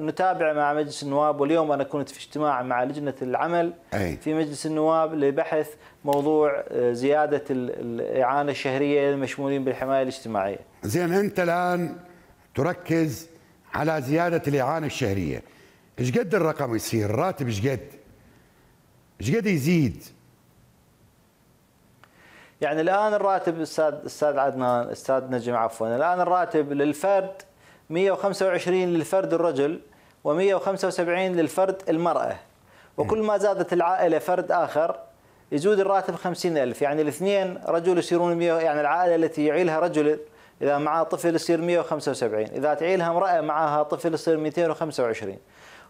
نتابع مع مجلس النواب واليوم أنا كنت في اجتماع مع لجنة العمل أي. في مجلس النواب لبحث موضوع آه، زيادة الإعانة الشهرية للمشمولين بالحماية الاجتماعية زين أنت الآن تركز على زيادة الإعانة الشهرية ايش قد الرقم يصير الراتب ايش قد ايش قد يزيد يعني الان الراتب استاذ استاذ عدنان استاذ نجم عفوا الان الراتب للفرد 125 للفرد الرجل و175 للفرد المرأة وكل ما زادت العائلة فرد آخر يزود الراتب 50000 يعني الاثنين رجل يصيرون 100 يعني العائلة التي يعيلها رجل إذا معها طفل يصير 175 إذا تعيلها امرأة معها طفل يصير 225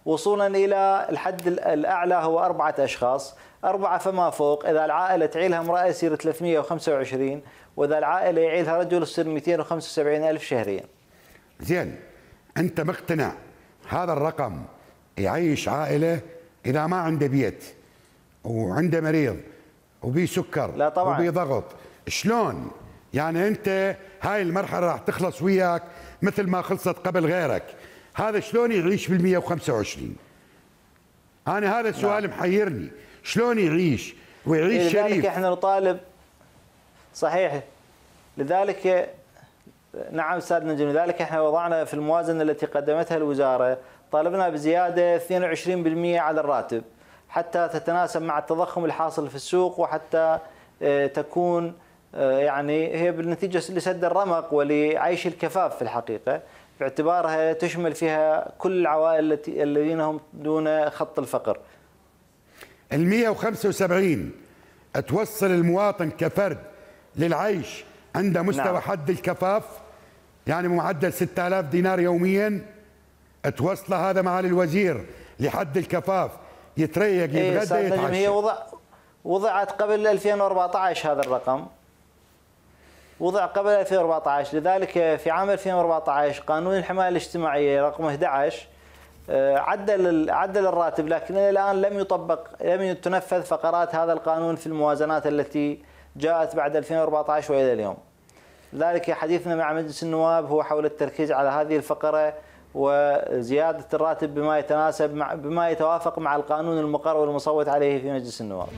وصولا إلى الحد الأعلى هو أربعة أشخاص أربعة فما فوق إذا العائلة تعيلها امرأة يصير 325 وإذا العائلة يعيلها رجل يصير 275 ألف شهريا زين انت مقتنع هذا الرقم يعيش عائله اذا ما عنده بيت وعنده مريض وبي سكر لا طبعا وبي ضغط شلون يعني انت هاي المرحله راح تخلص وياك مثل ما خلصت قبل غيرك هذا شلون يعيش بال 125 انا هذا السؤال نعم. محيرني شلون يعيش ويعيش لذلك شريف لذلك احنا نطالب صحيح لذلك نعم استاذ نجم لذلك احنا وضعنا في الموازنه التي قدمتها الوزاره طالبنا بزياده 22% على الراتب حتى تتناسب مع التضخم الحاصل في السوق وحتى آه، تكون آه، يعني هي بالنتيجه لسد الرمق ولعيش الكفاف في الحقيقه باعتبارها تشمل فيها كل العوائل التي الذين هم دون خط الفقر. ال 175 توصل المواطن كفرد للعيش عند مستوى نعم. حد الكفاف يعني معدل 6000 دينار يوميا توصل هذا معالي الوزير لحد الكفاف يتريق إيه، يتغدى يتعشى هي وضع وضعت قبل 2014 هذا الرقم وضع قبل 2014 لذلك في عام 2014 قانون الحماية الاجتماعية رقم 11 آه، عدل عدل الراتب لكن الى الان لم يطبق لم تنفذ فقرات هذا القانون في الموازنات التي جاءت بعد 2014 والى اليوم. لذلك حديثنا مع مجلس النواب هو حول التركيز على هذه الفقرة وزيادة الراتب بما يتناسب مع بما يتوافق مع القانون المقر والمصوت عليه في مجلس النواب